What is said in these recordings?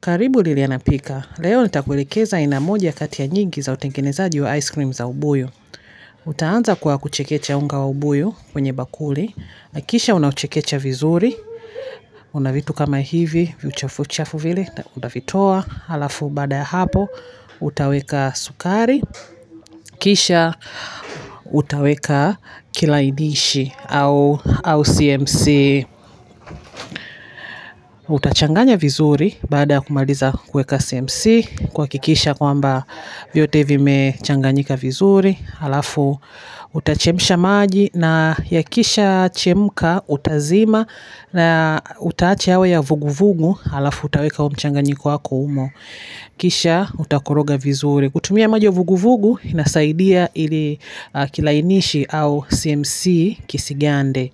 Karibu Liliana Pika. Leo nitakuelekeza aina moja kati ya nyingi za utengenezaji wa ice cream za ubuyu. Utaanza kwa kuchekecha unga wa ubuyu kwenye bakuli, na kisha unauchekecha vizuri. Una vitu kama hivi, viuchafu chafu vile, utavitoa. alafu baada ya hapo utaweka sukari, kisha utaweka kilainishi au, au CMC. Utachanganya vizuri baada ya kumaliza kuweka CMC, kuhakikisha kwamba vyote vimechanganyika vizuri, alafu utachemsha maji na yakisha chemka utazima na utaacha yawe ya vuguvugu, alafu utaweka huo mchanganyiko wako humo, kisha utakoroga vizuri. Kutumia maji ya vuguvugu inasaidia ili uh, kilainishi au CMC kisigande.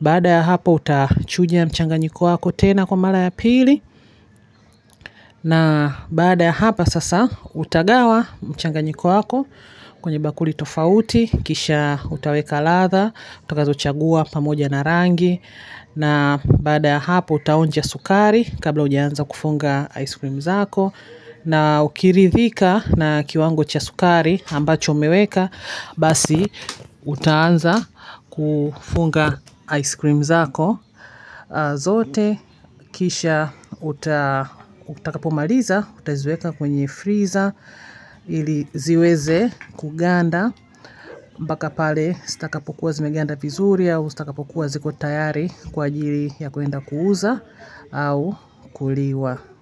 Baada ya hapo utachuja mchanganyiko wako tena kwa mara ya pili, na baada ya hapa sasa utagawa mchanganyiko wako kwenye bakuli tofauti, kisha utaweka ladha utakazochagua pamoja na rangi, na baada ya hapo utaonja sukari kabla hujaanza kufunga ice cream zako na ukiridhika na kiwango cha sukari ambacho umeweka, basi utaanza kufunga ice cream zako uh, zote, kisha uta utakapomaliza utaziweka kwenye freezer ili ziweze kuganda mpaka pale zitakapokuwa zimeganda vizuri au zitakapokuwa ziko tayari kwa ajili ya kwenda kuuza au kuliwa.